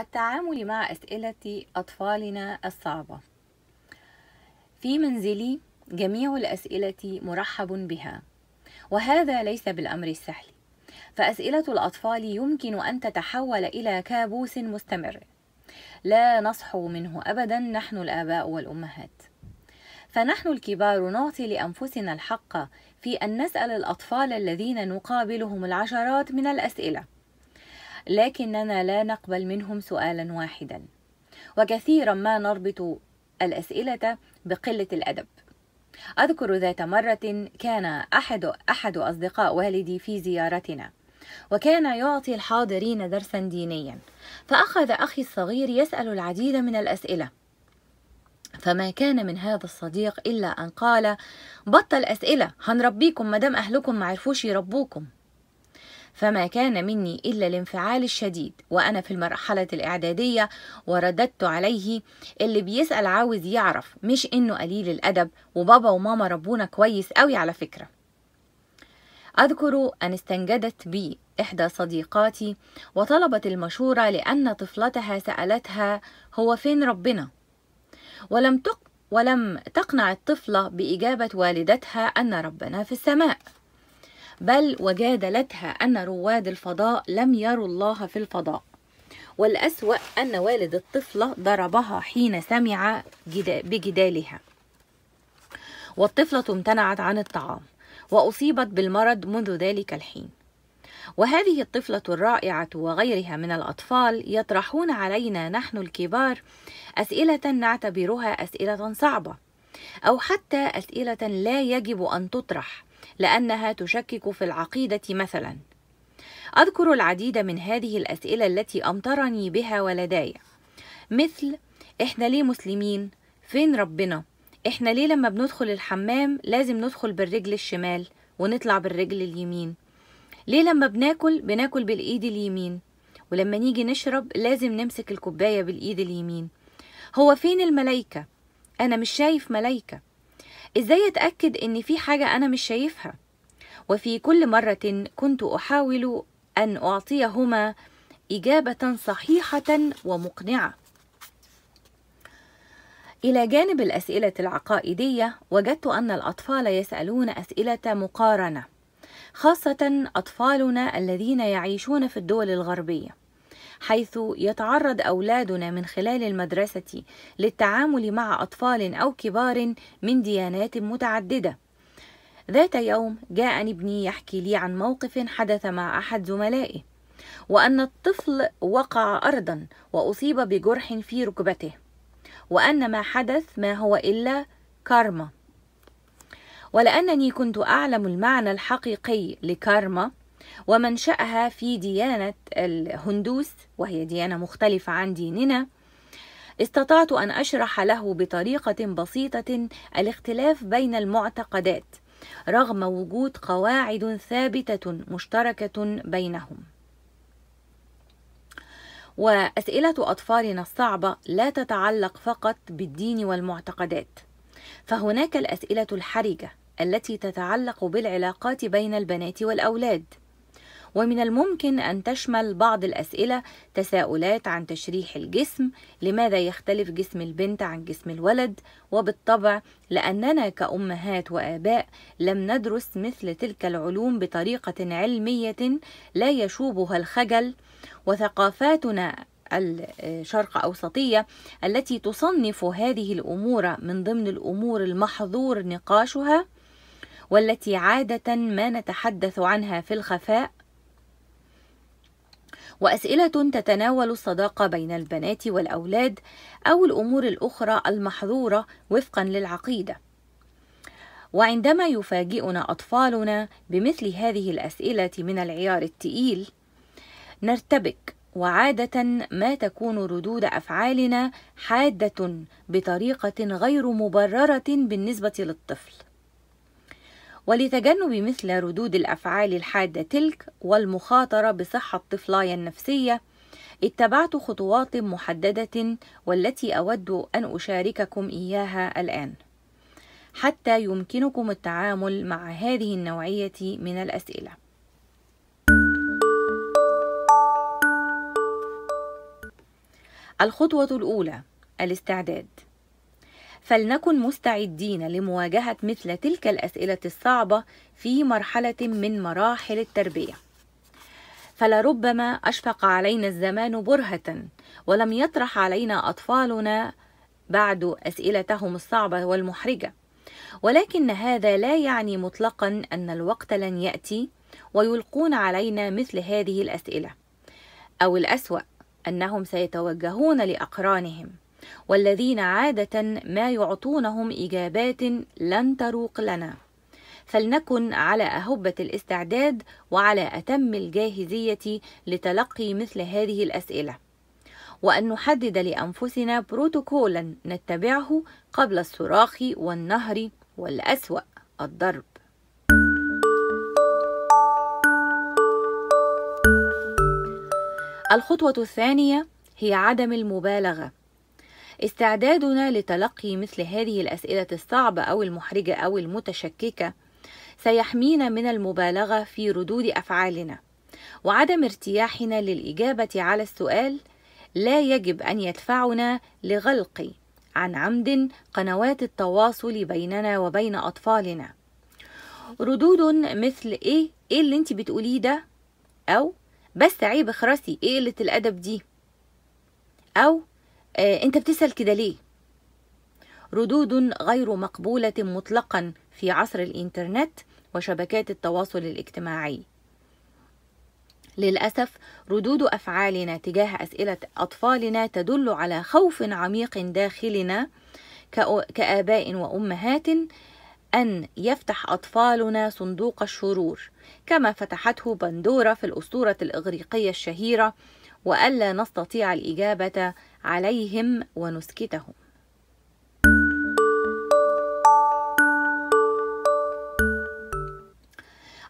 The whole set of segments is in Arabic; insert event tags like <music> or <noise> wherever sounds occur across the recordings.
التعامل مع أسئلة أطفالنا الصعبة في منزلي جميع الأسئلة مرحب بها وهذا ليس بالأمر السهل فأسئلة الأطفال يمكن أن تتحول إلى كابوس مستمر لا نصحو منه أبدا نحن الآباء والأمهات فنحن الكبار نعطي لأنفسنا الحق في أن نسأل الأطفال الذين نقابلهم العشرات من الأسئلة لكننا لا نقبل منهم سؤالا واحدا وكثيرا ما نربط الأسئلة بقلة الأدب أذكر ذات مرة كان أحد أحد أصدقاء والدي في زيارتنا وكان يعطي الحاضرين درسا دينيا فأخذ أخي الصغير يسأل العديد من الأسئلة فما كان من هذا الصديق إلا أن قال بطل أسئلة هنربيكم مدام أهلكم معرفوش يربوكم فما كان مني إلا الانفعال الشديد وأنا في المرحلة الإعدادية ورددت عليه اللي بيسأل عاوز يعرف مش إنه قليل الأدب وبابا وماما ربونا كويس قوي على فكرة أذكر أن استنجدت بي إحدى صديقاتي وطلبت المشورة لأن طفلتها سألتها هو فين ربنا ولم تق ولم تقنع الطفلة بإجابة والدتها أن ربنا في السماء بل وجادلتها أن رواد الفضاء لم يروا الله في الفضاء والأسوأ أن والد الطفلة ضربها حين سمع بجدالها والطفلة امتنعت عن الطعام وأصيبت بالمرض منذ ذلك الحين وهذه الطفلة الرائعة وغيرها من الأطفال يطرحون علينا نحن الكبار أسئلة نعتبرها أسئلة صعبة أو حتى أسئلة لا يجب أن تطرح لأنها تشكك في العقيدة مثلا أذكر العديد من هذه الأسئلة التي أمطرني بها ولداي مثل إحنا ليه مسلمين؟ فين ربنا؟ إحنا ليه لما بندخل الحمام لازم ندخل بالرجل الشمال ونطلع بالرجل اليمين؟ ليه لما بناكل بناكل بالإيد اليمين؟ ولما نيجي نشرب لازم نمسك الكوباية بالإيد اليمين هو فين الملايكة؟ أنا مش شايف ملايكة ازاي اتاكد ان في حاجه انا مش شايفها وفي كل مره كنت احاول ان اعطيهما اجابه صحيحه ومقنعه إلى جانب الأسئلة العقائدية وجدت أن الأطفال يسألون أسئلة مقارنة خاصة أطفالنا الذين يعيشون في الدول الغربية حيث يتعرض أولادنا من خلال المدرسة للتعامل مع أطفال أو كبار من ديانات متعددة ذات يوم جاءني ابني يحكي لي عن موقف حدث مع أحد زملائه وأن الطفل وقع أرضا وأصيب بجرح في ركبته وأن ما حدث ما هو إلا كارما ولأنني كنت أعلم المعنى الحقيقي لكارما ومنشأها في ديانة الهندوس وهي ديانة مختلفة عن ديننا استطعت أن أشرح له بطريقة بسيطة الاختلاف بين المعتقدات رغم وجود قواعد ثابتة مشتركة بينهم وأسئلة أطفالنا الصعبة لا تتعلق فقط بالدين والمعتقدات فهناك الأسئلة الحرجة التي تتعلق بالعلاقات بين البنات والأولاد ومن الممكن أن تشمل بعض الأسئلة تساؤلات عن تشريح الجسم لماذا يختلف جسم البنت عن جسم الولد وبالطبع لأننا كأمهات وآباء لم ندرس مثل تلك العلوم بطريقة علمية لا يشوبها الخجل وثقافاتنا الشرق أوسطية التي تصنف هذه الأمور من ضمن الأمور المحظور نقاشها والتي عادة ما نتحدث عنها في الخفاء وأسئلة تتناول الصداقة بين البنات والأولاد أو الأمور الأخرى المحظورة وفقا للعقيدة وعندما يفاجئنا أطفالنا بمثل هذه الأسئلة من العيار التقيل نرتبك وعادة ما تكون ردود أفعالنا حادة بطريقة غير مبررة بالنسبة للطفل ولتجنب مثل ردود الأفعال الحادة تلك والمخاطرة بصحة طفلاي النفسية اتبعت خطوات محددة والتي أود أن أشارككم إياها الآن حتى يمكنكم التعامل مع هذه النوعية من الأسئلة الخطوة الأولى الاستعداد فلنكن مستعدين لمواجهة مثل تلك الأسئلة الصعبة في مرحلة من مراحل التربية فلربما أشفق علينا الزمان برهة ولم يطرح علينا أطفالنا بعد أسئلتهم الصعبة والمحرجة ولكن هذا لا يعني مطلقا أن الوقت لن يأتي ويلقون علينا مثل هذه الأسئلة أو الأسوأ أنهم سيتوجهون لأقرانهم والذين عادة ما يعطونهم إجابات لن تروق لنا فلنكن على أهبة الاستعداد وعلى أتم الجاهزية لتلقي مثل هذه الأسئلة وأن نحدد لأنفسنا بروتوكولا نتبعه قبل الصراخ والنهر والأسوأ الضرب الخطوة الثانية هي عدم المبالغة استعدادنا لتلقي مثل هذه الأسئلة الصعبة أو المحرجة أو المتشككة سيحمينا من المبالغة في ردود أفعالنا وعدم ارتياحنا للإجابة على السؤال لا يجب أن يدفعنا لغلق عن عمد قنوات التواصل بيننا وبين أطفالنا ردود مثل إيه إيه اللي أنت بتقوليه ده أو بس عيب اخرسي إيه قلة الأدب دي أو آه، أنت بتسأل كده ليه؟ ردود غير مقبولة مطلقا في عصر الإنترنت وشبكات التواصل الاجتماعي للأسف ردود أفعالنا تجاه أسئلة أطفالنا تدل على خوف عميق داخلنا كآباء وأمهات أن يفتح أطفالنا صندوق الشرور كما فتحته بندورة في الأسطورة الإغريقية الشهيرة وألا نستطيع الإجابة عليهم ونسكتهم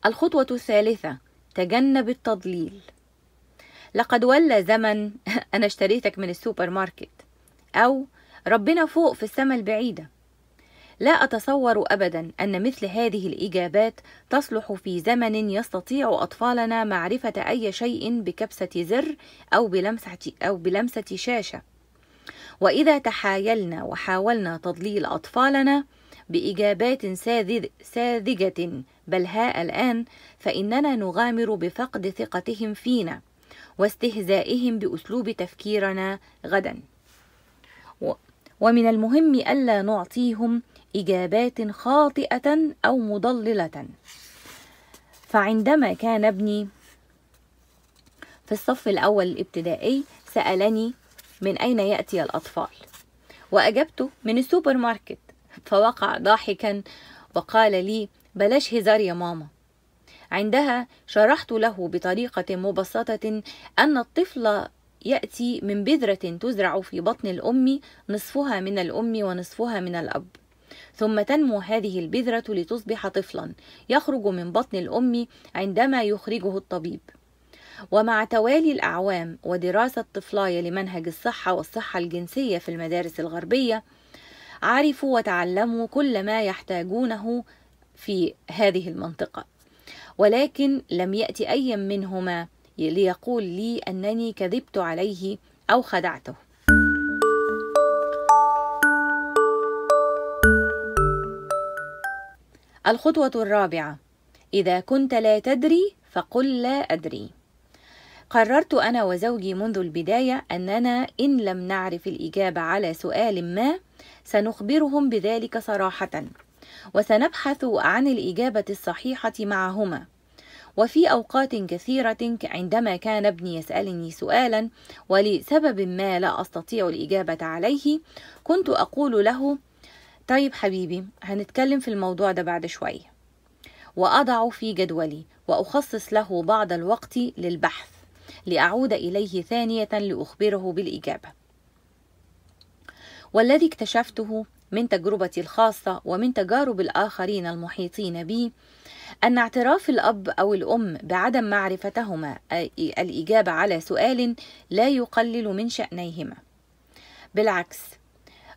الخطوة الثالثة تجنب التضليل لقد ولى زمن <laughs> أنا اشتريتك من السوبر ماركت أو ربنا فوق في السماء البعيدة لا أتصور أبدا أن مثل هذه الإجابات تصلح في زمن يستطيع أطفالنا معرفة أي شيء بكبسة زر أو بلمسة, أو بلمسة شاشة وإذا تحايلنا وحاولنا تضليل أطفالنا بإجابات ساذجة بلهاء الآن فإننا نغامر بفقد ثقتهم فينا واستهزائهم بأسلوب تفكيرنا غدا ومن المهم ألا نعطيهم إجابات خاطئة أو مضللة فعندما كان ابني في الصف الأول الابتدائي سألني من أين يأتي الأطفال وأجبته من السوبر ماركت فوقع ضاحكا وقال لي بلاش هزار يا ماما عندها شرحت له بطريقة مبسطة أن الطفل يأتي من بذرة تزرع في بطن الأم نصفها من الأم ونصفها من الأب ثم تنمو هذه البذرة لتصبح طفلا يخرج من بطن الأم عندما يخرجه الطبيب ومع توالي الأعوام ودراسة طفلاية لمنهج الصحة والصحة الجنسية في المدارس الغربية عرفوا وتعلموا كل ما يحتاجونه في هذه المنطقة ولكن لم يأتي أي منهما ليقول لي أنني كذبت عليه أو خدعته الخطوة الرابعة إذا كنت لا تدري فقل لا أدري قررت أنا وزوجي منذ البداية أننا إن لم نعرف الإجابة على سؤال ما سنخبرهم بذلك صراحة وسنبحث عن الإجابة الصحيحة معهما وفي أوقات كثيرة عندما كان ابني يسألني سؤالا ولسبب ما لا أستطيع الإجابة عليه كنت أقول له طيب حبيبي هنتكلم في الموضوع ده بعد شوية وأضع في جدولي وأخصص له بعض الوقت للبحث لأعود إليه ثانية لأخبره بالإجابة والذي اكتشفته من تجربتي الخاصة ومن تجارب الآخرين المحيطين بي أن اعتراف الأب أو الأم بعدم معرفتهما الإجابة على سؤال لا يقلل من شأنيهما بالعكس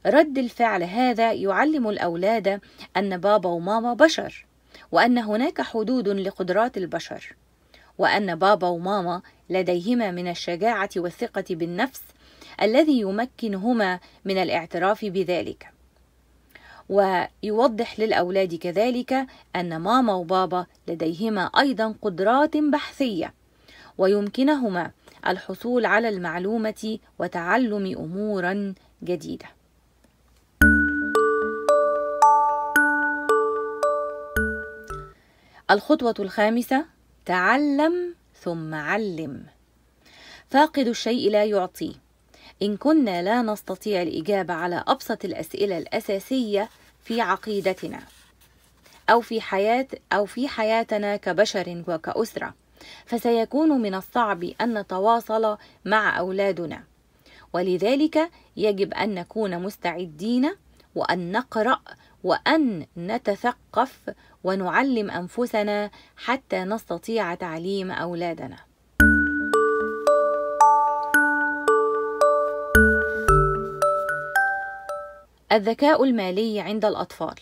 رد الفعل هذا يعلم الأولاد أن بابا وماما بشر وأن هناك حدود لقدرات البشر وأن بابا وماما لديهما من الشجاعة والثقة بالنفس الذي يمكنهما من الاعتراف بذلك ويوضح للأولاد كذلك أن ماما وبابا لديهما أيضا قدرات بحثية ويمكنهما الحصول على المعلومة وتعلم أمورا جديدة الخطوة الخامسة تعلم ثم علم فاقد الشيء لا يعطي إن كنا لا نستطيع الإجابة على أبسط الأسئلة الأساسية في عقيدتنا أو في حياة أو في حياتنا كبشر وكأسرة فسيكون من الصعب أن نتواصل مع أولادنا ولذلك يجب أن نكون مستعدين وأن نقرأ وأن نتثقف ونعلم انفسنا حتى نستطيع تعليم اولادنا الذكاء المالي عند الاطفال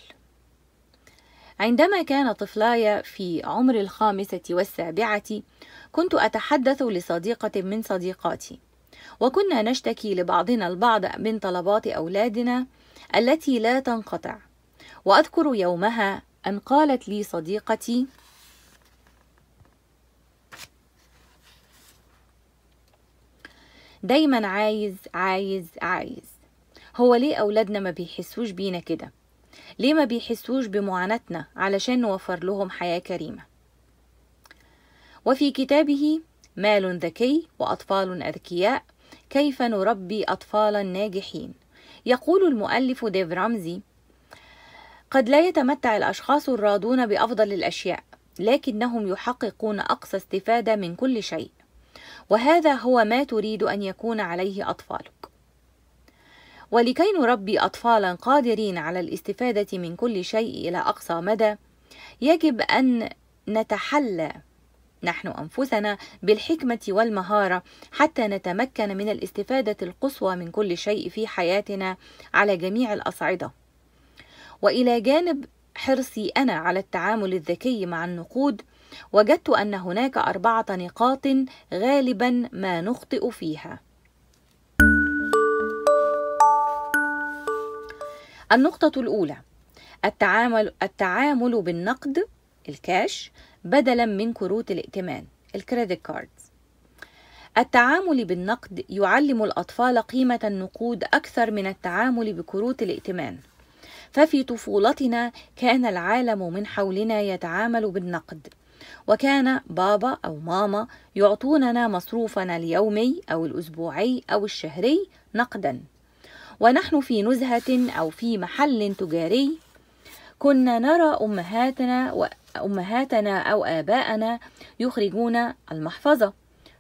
عندما كان طفلاي في عمر الخامسة والسابعة كنت أتحدث لصديقة من صديقاتي وكنا نشتكي لبعضنا البعض من طلبات أولادنا التي لا تنقطع وأذكر يومها أن قالت لي صديقتي دايما عايز عايز عايز هو ليه أولادنا ما بيحسوش بينا كده ليه ما بيحسوش بمعاناتنا علشان نوفر لهم حياة كريمة وفي كتابه مال ذكي وأطفال أذكياء كيف نربي أطفالا ناجحين يقول المؤلف ديف رامزي قد لا يتمتع الأشخاص الراضون بأفضل الأشياء لكنهم يحققون أقصى استفادة من كل شيء وهذا هو ما تريد أن يكون عليه أطفالك ولكي نربي أطفالا قادرين على الاستفادة من كل شيء إلى أقصى مدى يجب أن نتحلى نحن أنفسنا بالحكمة والمهارة حتى نتمكن من الاستفادة القصوى من كل شيء في حياتنا على جميع الأصعدة والى جانب حرصي انا على التعامل الذكي مع النقود وجدت ان هناك اربعه نقاط غالبا ما نخطئ فيها النقطه الاولى التعامل التعامل بالنقد الكاش بدلا من كروت الائتمان الكريدت كارد التعامل بالنقد يعلم الأطفال قيمة النقود أكثر من التعامل بكروت الائتمان ففي طفولتنا كان العالم من حولنا يتعامل بالنقد وكان بابا أو ماما يعطوننا مصروفنا اليومي أو الأسبوعي أو الشهري نقدا ونحن في نزهة أو في محل تجاري كنا نرى أمهاتنا وأمهاتنا أو آباءنا يخرجون المحفظة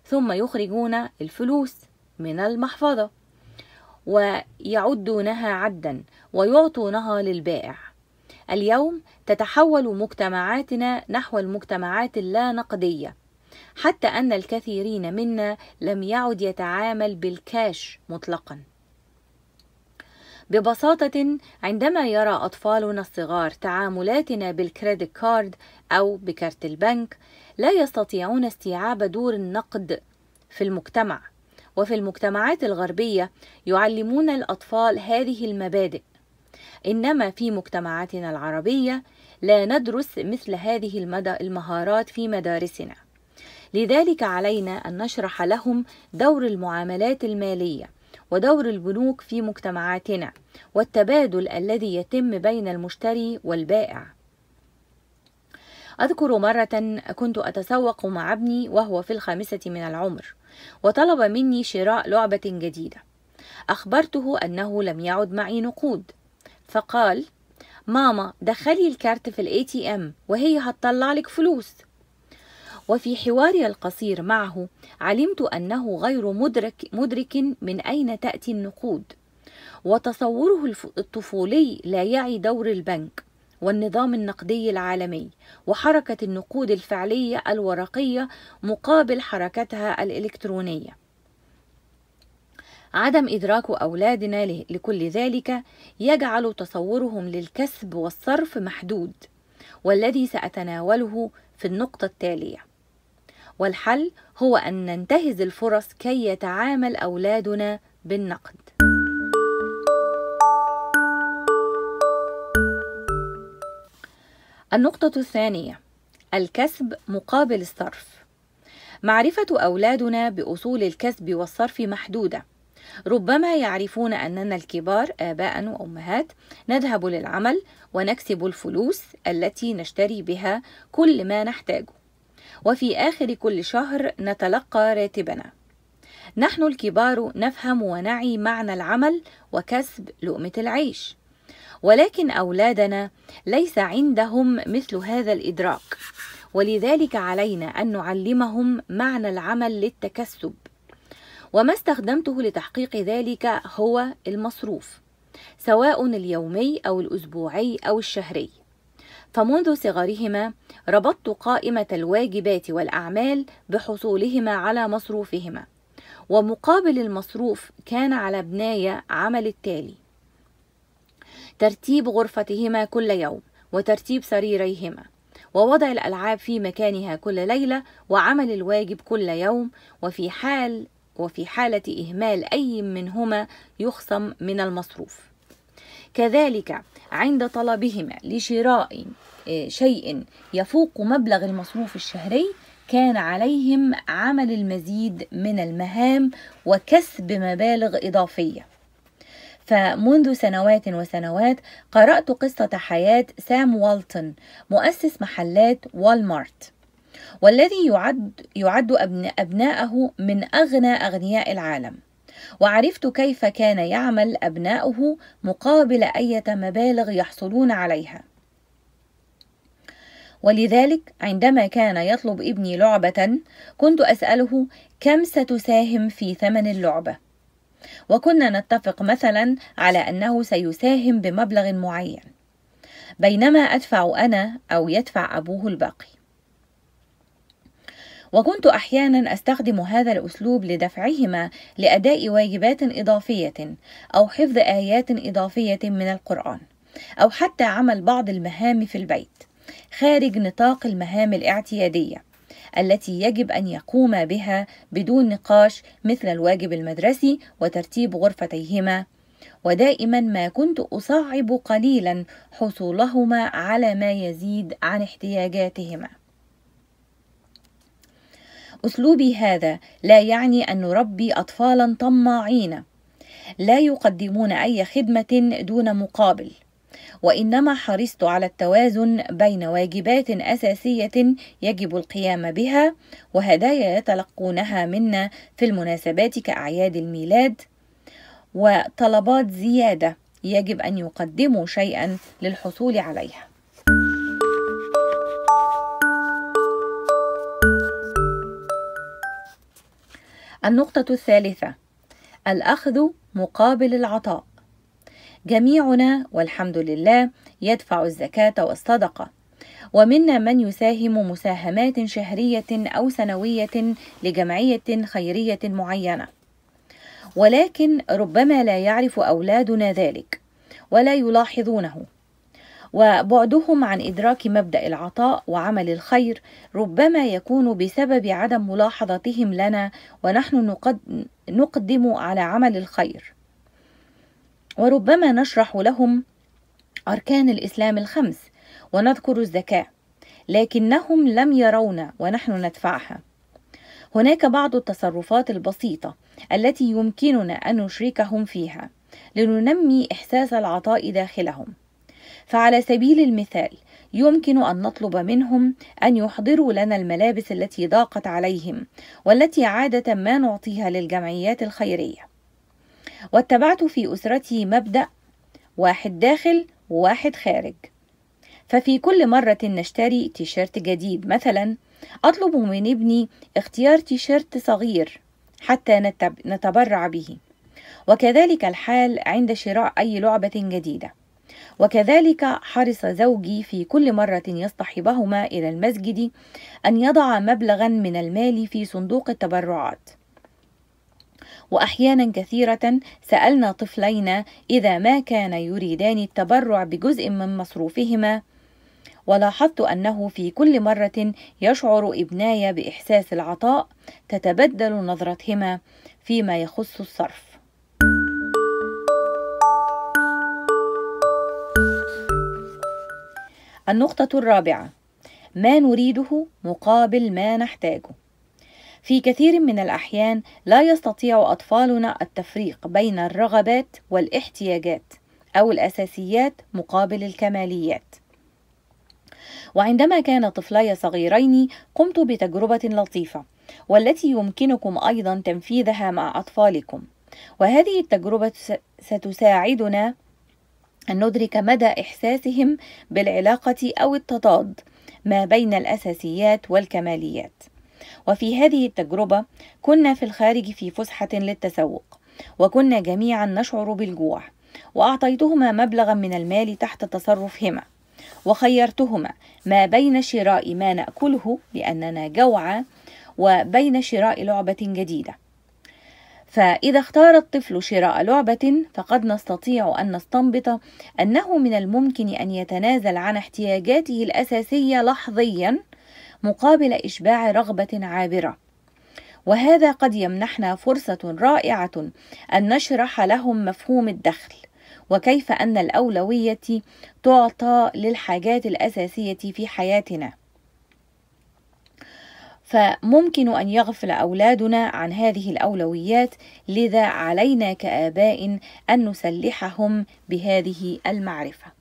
ثم يخرجون الفلوس من المحفظة ويعدونها عدا ويعطونها للبائع اليوم تتحول مجتمعاتنا نحو المجتمعات اللانقديه حتى ان الكثيرين منا لم يعد يتعامل بالكاش مطلقا ببساطة عندما يرى أطفالنا الصغار تعاملاتنا بالكريدت كارد أو بكارت البنك لا يستطيعون استيعاب دور النقد في المجتمع وفي المجتمعات الغربية يعلمون الأطفال هذه المبادئ إنما في مجتمعاتنا العربية لا ندرس مثل هذه المدى المهارات في مدارسنا لذلك علينا أن نشرح لهم دور المعاملات المالية ودور البنوك في مجتمعاتنا والتبادل الذي يتم بين المشتري والبائع أذكر مرة كنت أتسوق مع ابني وهو في الخامسة من العمر وطلب مني شراء لعبة جديدة أخبرته أنه لم يعد معي نقود فقال ماما دخلي الكارت في الاي تي ام وهي هتطلع لك فلوس وفي حواري القصير معه علمت أنه غير مدرك, مدرك من أين تأتي النقود وتصوره الطفولي لا يعي دور البنك والنظام النقدي العالمي وحركة النقود الفعلية الورقية مقابل حركتها الإلكترونية عدم إدراك أولادنا لكل ذلك يجعل تصورهم للكسب والصرف محدود والذي سأتناوله في النقطة التالية والحل هو أن ننتهز الفرص كي يتعامل أولادنا بالنقد النقطة الثانية الكسب مقابل الصرف معرفة أولادنا بأصول الكسب والصرف محدودة ربما يعرفون أننا الكبار آباء وأمهات نذهب للعمل ونكسب الفلوس التي نشتري بها كل ما نحتاجه وفي آخر كل شهر نتلقى راتبنا نحن الكبار نفهم ونعي معنى العمل وكسب لقمة العيش ولكن أولادنا ليس عندهم مثل هذا الإدراك ولذلك علينا أن نعلمهم معنى العمل للتكسب وما استخدمته لتحقيق ذلك هو المصروف سواء اليومي أو الأسبوعي أو الشهري فمنذ صغرهما ربطت قائمة الواجبات والأعمال بحصولهما على مصروفهما ومقابل المصروف كان على بناية عمل التالي ترتيب غرفتهما كل يوم وترتيب سريريهما ووضع الألعاب في مكانها كل ليلة وعمل الواجب كل يوم وفي حال وفي حالة إهمال أي منهما يخصم من المصروف كذلك عند طلبهما لشراء آه، شيء يفوق مبلغ المصروف الشهري كان عليهم عمل المزيد من المهام وكسب مبالغ إضافية فمنذ سنوات وسنوات قرأت قصة حياة سام والتون مؤسس محلات والمارت والذي يعد, يعد أبن أبناءه من أغنى أغنياء العالم وعرفت كيف كان يعمل أبناؤه مقابل أية مبالغ يحصلون عليها ولذلك عندما كان يطلب ابني لعبة كنت أسأله كم ستساهم في ثمن اللعبة وكنا نتفق مثلا على أنه سيساهم بمبلغ معين بينما أدفع أنا أو يدفع أبوه الباقي وكنت أحيانا أستخدم هذا الأسلوب لدفعهما لأداء واجبات إضافية أو حفظ آيات إضافية من القرآن أو حتى عمل بعض المهام في البيت خارج نطاق المهام الاعتيادية التي يجب أن يقوم بها بدون نقاش مثل الواجب المدرسي وترتيب غرفتيهما ودائما ما كنت أصعب قليلا حصولهما على ما يزيد عن احتياجاتهما أسلوبي هذا لا يعني أن نربي أطفالا طماعين لا يقدمون أي خدمة دون مقابل وإنما حرصت على التوازن بين واجبات أساسية يجب القيام بها وهدايا يتلقونها منا في المناسبات كأعياد الميلاد وطلبات زيادة يجب أن يقدموا شيئا للحصول عليها النقطة الثالثة الأخذ مقابل العطاء جميعنا والحمد لله يدفع الزكاة والصدقة ومنا من يساهم مساهمات شهرية أو سنوية لجمعية خيرية معينة ولكن ربما لا يعرف أولادنا ذلك ولا يلاحظونه وبعدهم عن إدراك مبدأ العطاء وعمل الخير ربما يكون بسبب عدم ملاحظتهم لنا ونحن نقدم على عمل الخير وربما نشرح لهم أركان الإسلام الخمس ونذكر الزكاة لكنهم لم يرونا ونحن ندفعها هناك بعض التصرفات البسيطة التي يمكننا أن نشركهم فيها لننمي إحساس العطاء داخلهم فعلى سبيل المثال يمكن أن نطلب منهم أن يحضروا لنا الملابس التي ضاقت عليهم والتي عادة ما نعطيها للجمعيات الخيرية واتبعت في أسرتي مبدأ واحد داخل وواحد خارج ففي كل مرة نشتري تيشيرت جديد مثلا أطلب من ابني اختيار تيشيرت صغير حتى نتبرع به وكذلك الحال عند شراء أي لعبة جديدة وكذلك حرص زوجي في كل مرة يصطحبهما إلى المسجد أن يضع مبلغا من المال في صندوق التبرعات واحيانا كثيره سالنا طفلينا اذا ما كان يريدان التبرع بجزء من مصروفهما ولاحظت انه في كل مره يشعر ابناي باحساس العطاء تتبدل نظرتهما فيما يخص الصرف النقطة الرابعة ما نريده مقابل ما نحتاجه في كثير من الأحيان لا يستطيع أطفالنا التفريق بين الرغبات والاحتياجات أو الأساسيات مقابل الكماليات وعندما كان طفلي صغيرين قمت بتجربة لطيفة والتي يمكنكم أيضا تنفيذها مع أطفالكم وهذه التجربة ستساعدنا أن ندرك مدى إحساسهم بالعلاقة أو التضاد ما بين الأساسيات والكماليات وفي هذه التجربة كنا في الخارج في فسحة للتسوق وكنا جميعا نشعر بالجوع وأعطيتهما مبلغا من المال تحت تصرفهما وخيرتهما ما بين شراء ما نأكله لأننا جوعى وبين شراء لعبة جديدة فإذا اختار الطفل شراء لعبة فقد نستطيع أن نستنبط أنه من الممكن أن يتنازل عن احتياجاته الأساسية لحظيًا مقابل إشباع رغبة عابرة. وهذا قد يمنحنا فرصة رائعة أن نشرح لهم مفهوم الدخل، وكيف أن الأولوية تعطى للحاجات الأساسية في حياتنا. فممكن أن يغفل أولادنا عن هذه الأولويات لذا علينا كآباء أن نسلحهم بهذه المعرفة